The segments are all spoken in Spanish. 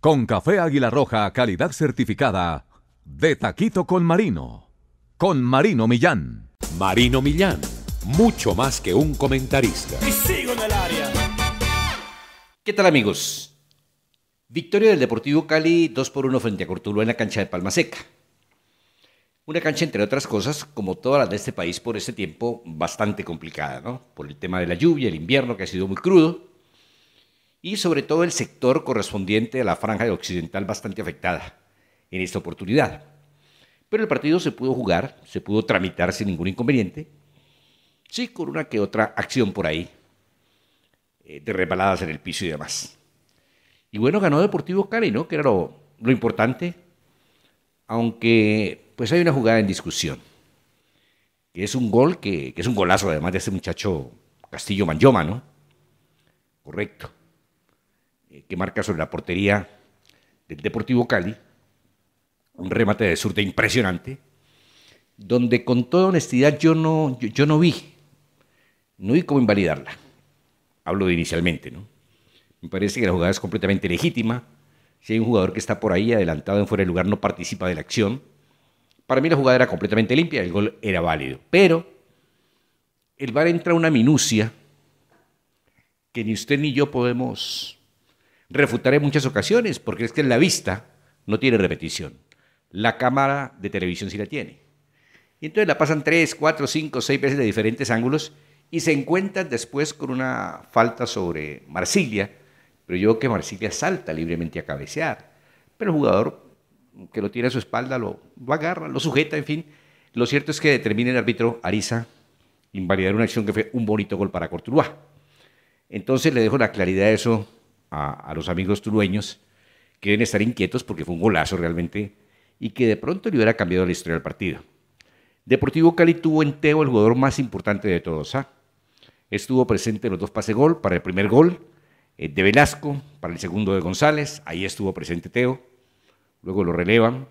Con café Águila Roja, calidad certificada. De Taquito con Marino. Con Marino Millán. Marino Millán, mucho más que un comentarista. sigo en el área. ¿Qué tal amigos? Victoria del Deportivo Cali 2 por 1 frente a Cortulo en la cancha de Palma Seca. Una cancha, entre otras cosas, como todas las de este país por este tiempo, bastante complicada, ¿no? Por el tema de la lluvia, el invierno que ha sido muy crudo y sobre todo el sector correspondiente a la franja occidental bastante afectada en esta oportunidad. Pero el partido se pudo jugar, se pudo tramitar sin ningún inconveniente, sí con una que otra acción por ahí, eh, de rebaladas en el piso y demás. Y bueno, ganó Deportivo Cali, ¿no? Que era lo, importante, aunque pues hay una jugada en discusión, que es un gol, que, es un golazo además de ese muchacho Castillo Manlloma, ¿no? Correcto que marca sobre la portería del Deportivo Cali, un remate de surte impresionante, donde con toda honestidad yo no, yo, no vi, no vi cómo invalidarla. Hablo de inicialmente, ¿no? Me parece que la jugada es completamente legítima. Si hay un jugador que está por ahí adelantado en fuera de lugar, no participa de la acción. Para mí la jugada era completamente limpia, el gol era válido. Pero el VAR entra una minucia que ni usted ni yo podemos refutaré muchas ocasiones, porque es que la vista no tiene repetición. La cámara de televisión sí la tiene. Y entonces la pasan tres, cuatro, cinco, seis veces de diferentes ángulos y se encuentran después con una falta sobre Marsilia, pero yo veo que Marsilia salta libremente a cabecear. Pero el jugador que lo tiene a su espalda lo, agarra, lo sujeta, en fin. Lo cierto es que determina el árbitro Ariza invalidar una acción que fue un bonito gol para Cortuluá. Entonces le dejo la claridad de eso a, los amigos turueños, que deben estar inquietos porque fue un golazo realmente y que de pronto le hubiera cambiado la historia del partido. Deportivo Cali tuvo en Teo el jugador más importante de todos. ¿ah? Estuvo presente en los dos pase gol para el primer gol eh, de Velasco, para el segundo de González. Ahí estuvo presente Teo. Luego lo relevan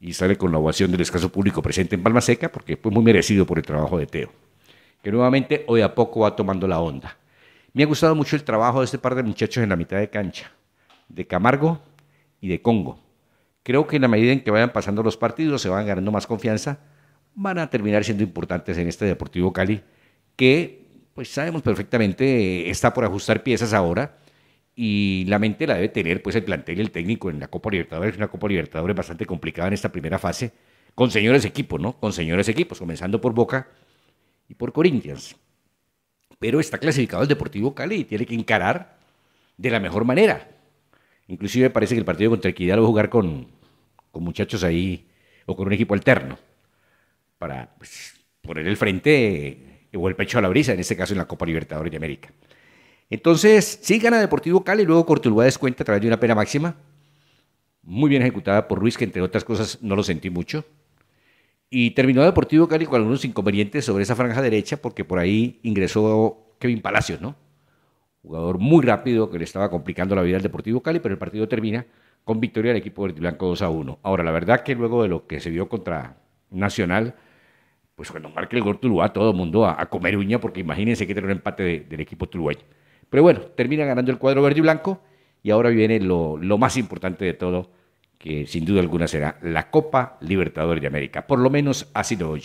y sale con la ovación del escaso público presente en Palma Seca porque fue muy merecido por el trabajo de Teo, que nuevamente hoy a poco va tomando la onda. Me ha gustado mucho el trabajo de este par de muchachos en la mitad de cancha, de Camargo y de Congo. Creo que en la medida en que vayan pasando los partidos, se van ganando más confianza, van a terminar siendo importantes en este Deportivo Cali, que pues sabemos perfectamente está por ajustar piezas ahora y la mente la debe tener pues el plantel y el técnico en la Copa Libertadores, una Copa Libertadores bastante complicada en esta primera fase, con señores equipos, ¿no? Con señores equipos, comenzando por Boca y por Corinthians pero está clasificado el Deportivo Cali y tiene que encarar de la mejor manera. Inclusive parece que el partido contra el va a jugar con, muchachos ahí o con un equipo alterno para pues, poner el frente o el pecho a la brisa, en este caso en la Copa Libertadores de América. Entonces, sí gana Deportivo Cali, luego Cortuluá descuenta a través de una pena máxima, muy bien ejecutada por Ruiz, que entre otras cosas no lo sentí mucho. Y terminó Deportivo Cali con algunos inconvenientes sobre esa franja derecha, porque por ahí ingresó Kevin Palacios, ¿no? Jugador muy rápido que le estaba complicando la vida al Deportivo Cali, pero el partido termina con victoria del equipo verde y blanco 2 a 1. Ahora, la verdad que luego de lo que se vio contra Nacional, pues cuando marque el gol Tuluá, todo el mundo a, comer uña, porque imagínense que tiene un empate del equipo tulueño. Pero bueno, termina ganando el cuadro verde y blanco, y ahora viene lo más importante de todo que sin duda alguna será la Copa Libertadores de América. Por lo menos ha sido hoy.